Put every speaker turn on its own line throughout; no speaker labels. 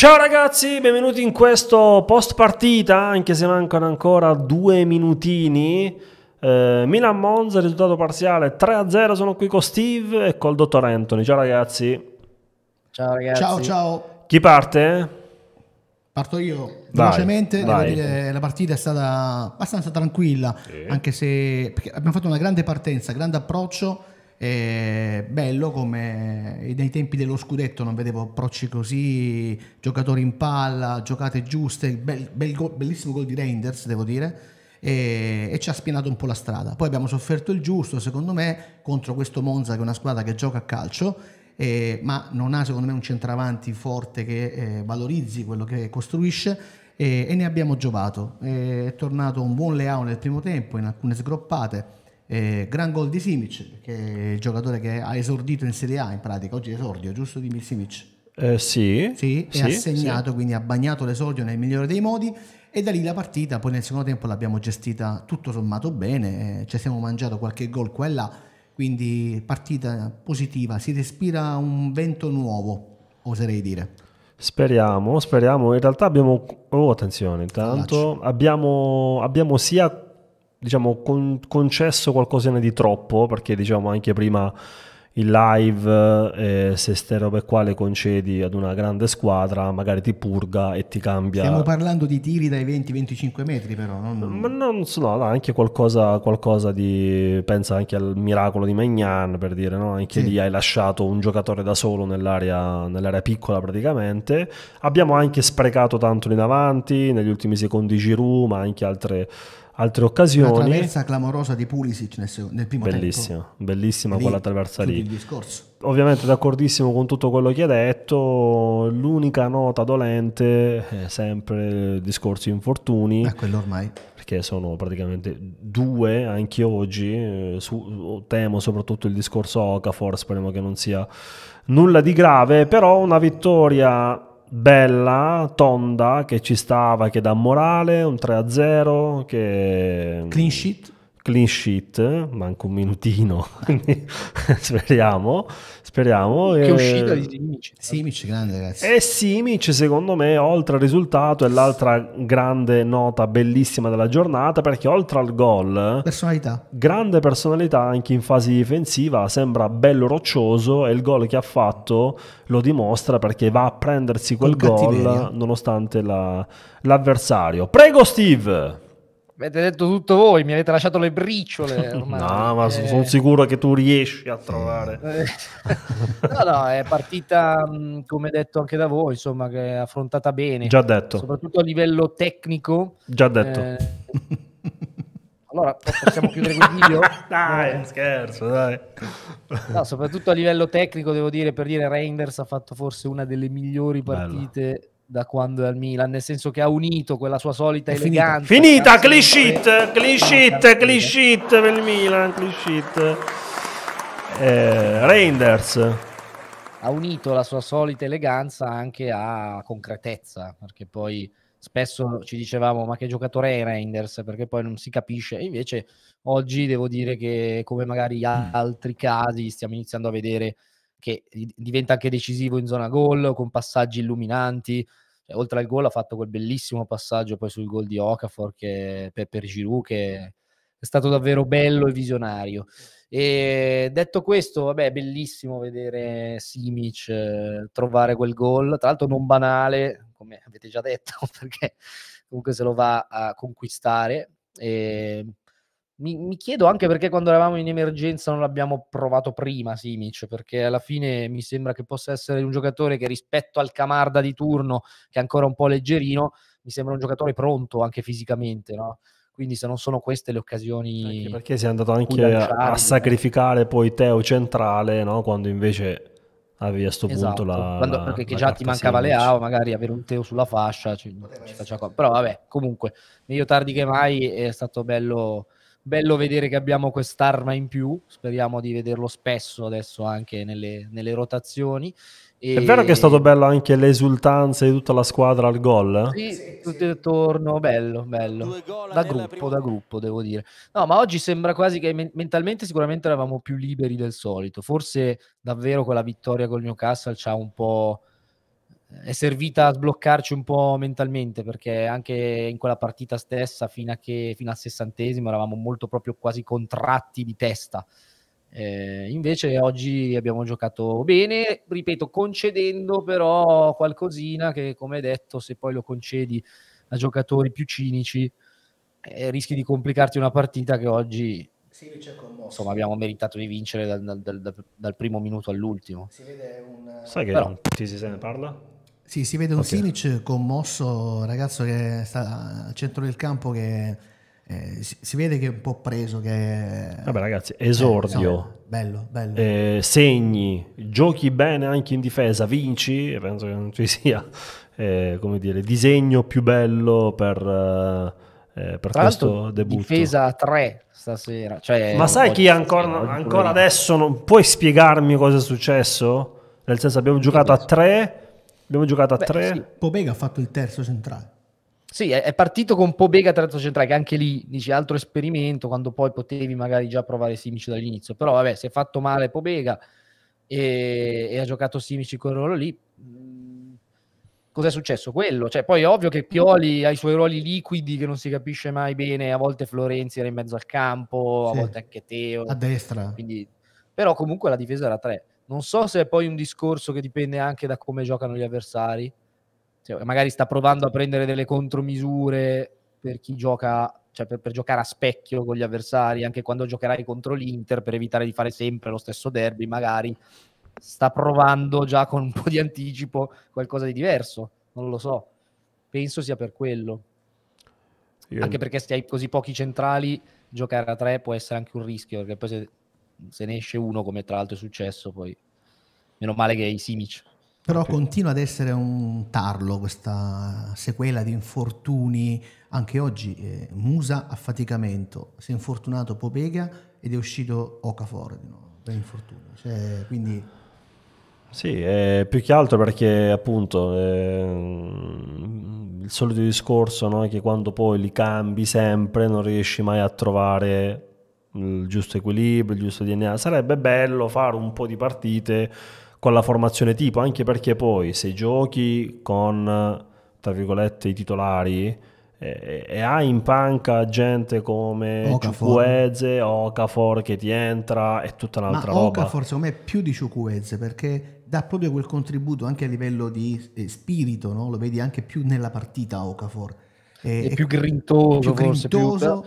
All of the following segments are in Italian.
Ciao ragazzi, benvenuti in questo post partita, anche se mancano ancora due minutini. Eh, Milan Monza, risultato parziale 3-0, sono qui con Steve e col dottor Anthony. Ciao ragazzi.
Ciao ragazzi. Ciao ciao.
Chi parte? Parto io vai, velocemente, vai. devo dire
la partita è stata abbastanza tranquilla, sì. anche se abbiamo fatto una grande partenza, grande approccio e bello come nei tempi dello scudetto non vedevo approcci così, giocatori in palla, giocate giuste, bel, bel go, bellissimo gol di Reinders devo dire. E, e, ci ha spinato un po' la strada. Poi abbiamo sofferto il giusto, secondo me, contro questo Monza, che è una squadra che gioca a calcio, eh, ma non ha, secondo me, un centravanti forte che eh, valorizzi quello che costruisce. Eh, e ne abbiamo giovato. è tornato un buon Leao nel primo tempo, in alcune sgroppate eh, gran gol di Simic, che è il giocatore che ha esordito in Serie A in pratica, oggi esordio, giusto dimmi Simic?
Eh, sì. Sì, sì, è assegnato, sì.
quindi ha bagnato l'esordio nel migliore dei modi e da lì la partita, poi nel secondo tempo l'abbiamo gestita tutto sommato bene, eh, ci siamo mangiato qualche gol qua e là, quindi partita positiva, si respira un vento nuovo, oserei dire.
Speriamo, speriamo. In realtà abbiamo... Oh, attenzione, intanto abbiamo, abbiamo sia diciamo, con, concesso qualcosina di troppo, perché diciamo anche prima il live, eh, se ste robe qua le concedi ad una grande squadra, magari ti purga e ti cambia. Stiamo
parlando di tiri dai 20-25 metri, però. Non...
Ma non so, no, anche qualcosa, qualcosa, di. Pensa anche al miracolo di Magnan, per dire, no? Anche sì. lì hai lasciato un giocatore da solo nell'area, nell'area piccola, praticamente. Abbiamo anche sprecato tanto in avanti, negli ultimi secondi Giroud, ma anche altre altre occasioni. Una traversa clamorosa di Pulisic nel, secondo, nel primo Bellissimo, tempo. Bellissima quella traversa lì. Ovviamente d'accordissimo con tutto quello che hai detto, l'unica nota dolente è sempre il discorso infortuni. È eh, quello ormai. Perché sono praticamente due anche oggi, eh, su, temo soprattutto il discorso Okafor, speriamo che non sia nulla di grave, però una vittoria bella, tonda, che ci stava, che dà morale, un 3-0, che... Clean sheet? clean sheet, manco un minutino, speriamo, speriamo. Che e... Eh, uscita di Simic. Simic grande ragazzi. E eh, Simic secondo me oltre al risultato è l'altra grande nota bellissima della giornata perché oltre al gol... Personalità. Grande personalità anche in fase difensiva, sembra bello roccioso e il gol che ha fatto lo dimostra perché va a prendersi quel gol nonostante la, l'avversario. Prego Steve!
Avete detto tutto voi, mi avete lasciato le briciole. Ormai. no, ma eh... sono
sicuro che tu riesci a trovare. no,
no, è partita, come detto anche da voi, insomma, che è affrontata bene. Già detto. Soprattutto a livello tecnico. Già detto. Eh... Allora, possiamo chiudere il video?
dai, eh. scherzo, dai.
No, soprattutto a livello tecnico, devo dire, per dire, Reinders ha fatto forse una delle migliori partite... Bello da quando è al Milan, nel senso che ha unito quella sua solita è eleganza. Finita, finita cliché, clishit, clishit
per il Milan, cliché. Eh, Reinders.
Ha unito la sua solita eleganza anche a concretezza, perché poi spesso ci dicevamo ma che giocatore è Reinders perché poi non si capisce e invece oggi devo dire che come magari mm. altri casi stiamo iniziando a vedere che diventa anche decisivo in zona gol con passaggi illuminanti. Cioè, oltre al gol ha fatto quel bellissimo passaggio poi sul gol di Okafor che, per, per Giroud che è stato davvero bello e visionario. E detto questo, vabbè, è bellissimo vedere Simic eh, trovare quel gol, tra l'altro non banale, come avete già detto, perché comunque se lo va a conquistare. E mi, mi, chiedo anche perché quando eravamo in emergenza non l'abbiamo provato prima Simic, perché alla fine mi sembra che possa essere un giocatore che rispetto al Camarda di turno, che è ancora un po' leggerino, mi sembra un giocatore pronto anche fisicamente, no? Quindi se non sono queste le occasioni... Anche perché
si è andato anche a, a, sacrificare poi Teo centrale, no? quando invece avevi a sto esatto. punto la... Quando, perché la già ti mancava Simic. Leao,
magari avere un Teo sulla fascia, ci, ci faccia... però vabbè, comunque, meglio tardi che mai, è stato bello bello vedere che abbiamo quest'arma in più. Speriamo di vederlo spesso adesso anche nelle, nelle rotazioni. E... È vero che è stato
bello anche l'esultanza di tutta la squadra al gol? Sì,
sì tutto sì. intorno, bello, bello. Da gruppo, da gruppo, devo dire. No, ma oggi sembra quasi che mentalmente sicuramente eravamo più liberi del solito. Forse davvero quella vittoria col Newcastle ci ha un po' è servita a sbloccarci un po' mentalmente perché anche in quella partita stessa fino, che, fino al sessantesimo eravamo molto proprio quasi contratti di testa eh, invece oggi abbiamo giocato bene ripeto concedendo però qualcosina che come detto se poi lo concedi a giocatori più cinici eh, rischi di complicarti una partita che oggi Insomma, abbiamo meritato di vincere dal, dal, dal, dal primo minuto all'ultimo. Si vede un. Sai che Però... non ti si se ne parla?
Sì, si vede un okay. Simic commosso, ragazzo che sta al centro del campo che eh, si, si, vede che è un po' preso. Che... Vabbè ragazzi, esordio. Eh, no, bello, bello.
Eh, segni, giochi bene anche in difesa, vinci, penso che non ci sia, eh, come dire, disegno più bello per... Eh, eh, per Tra questo debutto difesa
3 stasera cioè, ma sai chi ancora, ancora
adesso non puoi spiegarmi cosa è successo nel senso abbiamo giocato a 3 Abbiamo giocato a Beh, tre. Sì. Pobega ha fatto il terzo centrale.
Sì, è, partito con Pobega terzo centrale, che anche lì dice altro esperimento, quando poi potevi magari già provare Simici dall'inizio. Però vabbè, si è fatto male Pobega e, e ha giocato Simic quel ruolo lì. Mm, cos'è successo? Quello. Cioè, poi è ovvio che Pioli ha i suoi ruoli liquidi che non si capisce mai bene. A volte Florenzi era in mezzo al campo, sì. a volte anche Teo. A destra. Quindi... Però comunque la difesa era tre non so se è poi un discorso che dipende anche da come giocano gli avversari. Cioè, magari sta provando a prendere delle contromisure per chi gioca, cioè per, per, giocare a specchio con gli avversari, anche quando giocherai contro l'Inter per evitare di fare sempre lo stesso derby, magari sta provando già con un po' di anticipo qualcosa di diverso, non lo so. Penso sia per quello. Io... Anche perché se hai così pochi centrali, giocare a tre può essere anche un rischio, perché poi se se ne esce uno, come tra l'altro è successo, poi meno male che è i Simic.
Però continua ad essere un tarlo questa sequela di infortuni. Anche oggi eh, Musa affaticamento, si è infortunato Popega ed è uscito Okafor di per infortunio. Cioè, quindi...
Sì, eh, più che altro perché appunto eh, il solito discorso no, è che quando poi li cambi sempre non riesci mai a trovare il giusto equilibrio, il giusto DNA. Sarebbe bello fare un po' di partite con la formazione tipo, anche perché poi se giochi con, tra virgolette, i titolari e, eh, e eh, hai in panca gente come Ciucueze, Okafor che ti entra e tutta un'altra Ma roba. Okafor
secondo me è più di Ciucueze perché dà proprio quel contributo anche a livello di eh, spirito, no? lo vedi anche più nella partita Okafor.
È, è, più grintoso, più grintoso forse, più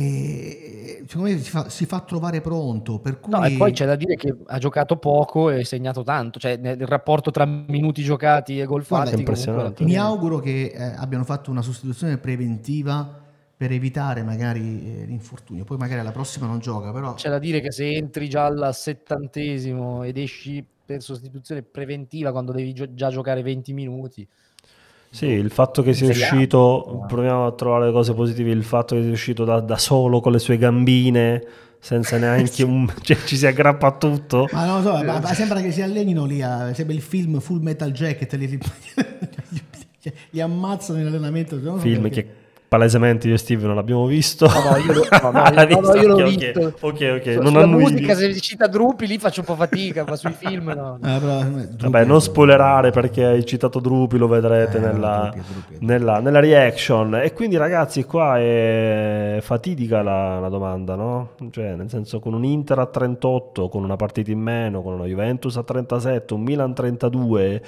e secondo me si fa, si fa trovare pronto. Per Cui... No, e poi c'è da dire
che ha giocato poco e segnato tanto, cioè il rapporto tra minuti giocati e gol fatti. Impressionante. Mi
auguro che eh, abbiano fatto una sostituzione preventiva per evitare magari eh, l'infortunio, poi magari alla prossima non gioca, però...
C'è da dire che se entri già al settantesimo ed esci per sostituzione preventiva quando devi gio- già giocare 20 minuti...
Sì, il fatto che sia riuscito, proviamo a trovare le cose positive, il fatto che sia riuscito da, da solo con le sue gambine, senza neanche un... cioè, ci si aggrappa a tutto. Ma non
lo so, ma, ma sembra che si allenino lì, a, ah, sembra il film Full Metal Jacket, li, li, li ammazzano in allenamento. film perché...
che palesemente io e Steve non l'abbiamo visto. No, no, io, lo, no, visto? l'ho visto. Ok, ok. non sulla musica, se
cita Drupi, lì faccio un po' fatica, ma sui film no.
Ah, però, eh, Vabbè, non spoilerare perché hai citato Drupi, lo vedrete eh, nella, Drupi, Drupi. Nella, nella, reaction. E quindi ragazzi, qua è fatidica la, la, domanda, no? Cioè, nel senso, con un Inter a 38, con una partita in meno, con una Juventus a 37, un Milan 32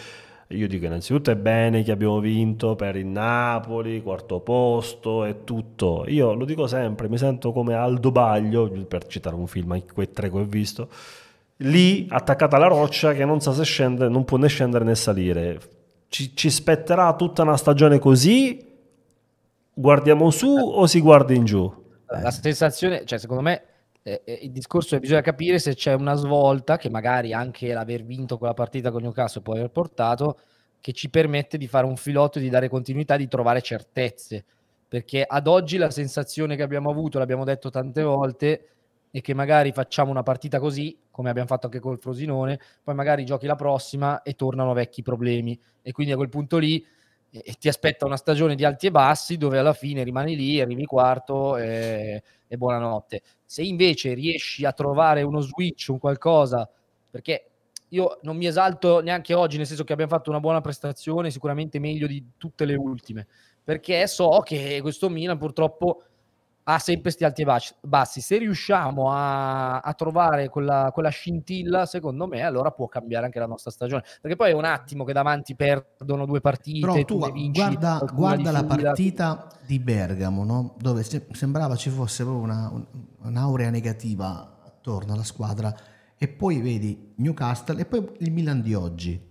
io dico innanzitutto è bene che abbiamo vinto per il Napoli, quarto posto e tutto. Io lo dico sempre, mi sento come Aldo Baglio, per citare un film, anche quei tre che ho visto, lì attaccata alla roccia che non sa se scende, non può né scendere né salire. Ci, ci spetterà tutta una stagione così? Guardiamo su o si guarda in giù?
La sensazione, cioè secondo me eh, eh, il discorso è che bisogna capire se c'è una svolta che magari anche l'aver vinto quella partita con Newcastle può aver portato, che ci permette di fare un filotto, di dare continuità, di trovare certezze. Perché ad oggi la sensazione che abbiamo avuto, l'abbiamo detto tante volte, è che magari facciamo una partita così, come abbiamo fatto anche col Frosinone, poi magari giochi la prossima e tornano vecchi problemi. E quindi a quel punto lì e, ti aspetta una stagione di alti e bassi dove alla fine rimani lì, arrivi quarto e, e buonanotte. Se invece riesci a trovare uno switch, un qualcosa, perché io non mi esalto neanche oggi, nel senso che abbiamo fatto una buona prestazione, sicuramente meglio di tutte le ultime, perché so che questo Milan purtroppo ha sempre questi alti e bassi. Se riusciamo a, a trovare quella, quella, scintilla, secondo me, allora può cambiare anche la nostra stagione. Perché poi è un attimo che davanti perdono due partite. Però tu, vinci guarda, guarda la partita
di Bergamo, no? dove se, sembrava ci fosse proprio una, un, un'aurea negativa attorno alla squadra. E poi vedi Newcastle e poi il Milan di oggi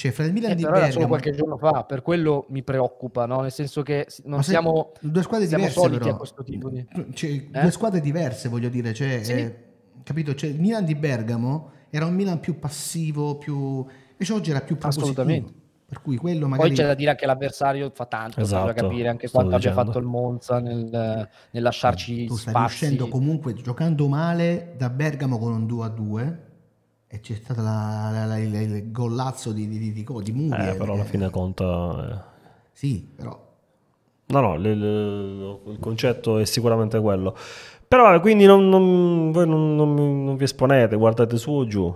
cioè, fra il Milan eh, di Bergamo... solo qualche
giorno fa, per quello mi preoccupa, no? Nel senso che non se... siamo, due squadre siamo diverse, soliti però. a questo tipo di...
Cioè, eh? Due squadre diverse, voglio dire. Cioè, sì. eh, capito? Cioè, il Milan di Bergamo era un Milan più passivo, più... Invece oggi era più propositivo. Assolutamente. Per cui quello magari... Poi c'è da
dire anche l'avversario fa tanto, esatto, da capire anche quanto dicendo. abbia fatto il Monza nel, nel lasciarci tu stai riuscendo
comunque, giocando male, da Bergamo con un 2-2 e c'è stato la, la, la, il gollazzo di, di, di, di Muriel, eh, eh, però alla eh. fine
conta. Eh. Sì, però. No, no, le, le, il concetto è sicuramente quello. Però quindi non, non, voi non, non, vi esponete, guardate su o giù?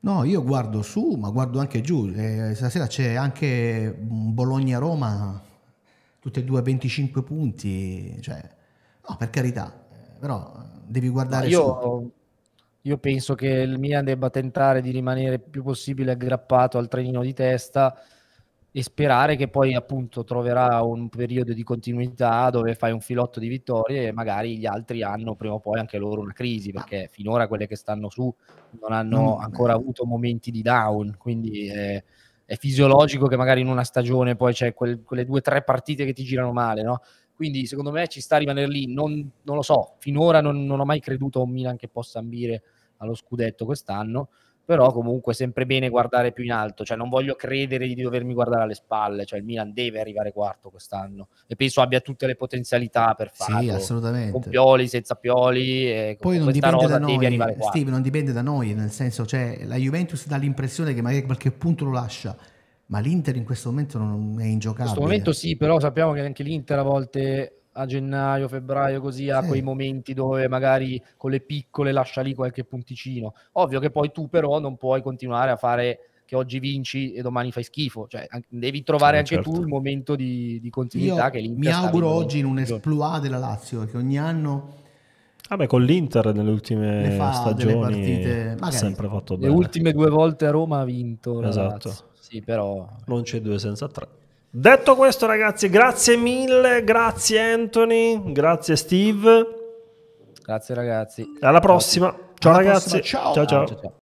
No, io guardo su, ma guardo anche giù. Eh, stasera c'è anche Bologna-Roma, tutte e due a 25 punti. Cioè, no, per carità, però devi guardare io...
su io penso che il Milan debba tentare di rimanere il più possibile aggrappato al trenino di testa e sperare che poi appunto troverà un periodo di continuità dove fai un filotto di vittorie e magari gli altri hanno prima o poi anche loro una crisi perché finora quelle che stanno su non hanno mm. ancora avuto momenti di down quindi è, eh, è fisiologico che magari in una stagione poi c'è quel, quelle due o tre partite che ti girano male no? quindi secondo me ci sta a rimanere lì non, non lo so, finora non, non ho mai creduto a un Milan che possa ambire allo scudetto quest'anno, però comunque sempre bene guardare più in alto, cioè non voglio credere di dovermi guardare alle spalle, cioè il Milan deve arrivare quarto quest'anno e penso abbia tutte le potenzialità per farlo. Sì, assolutamente. Con Pioli, senza Pioli, poi non dipende da noi, Steve,
non dipende da noi, nel senso cioè la Juventus dà l'impressione che magari a qualche punto lo lascia. Ma l'Inter in questo momento non è in ingiocabile. In questo momento
sì, però sappiamo che anche l'Inter a volte a gennaio, febbraio, così a sì. quei momenti dove magari con le piccole lascia lì qualche punticino. Ovvio che poi tu però non puoi continuare a fare che oggi vinci e domani fai schifo, cioè devi trovare eh, anche certo. tu il momento di, di continuità Io che Mi auguro oggi in un
esploit della Lazio, che ogni anno...
Vabbè, ah con l'Inter nelle ultime ne fa stagioni ha sempre fatto bene. Le ultime due volte a Roma ha vinto. Esatto. Sì, però... Non c'è due senza tre. Detto questo ragazzi, grazie mille, grazie Anthony, grazie Steve. Grazie ragazzi. Alla prossima. Ciao, Alla ragazzi. Prossima. ciao. ciao, ciao. ciao,
ciao.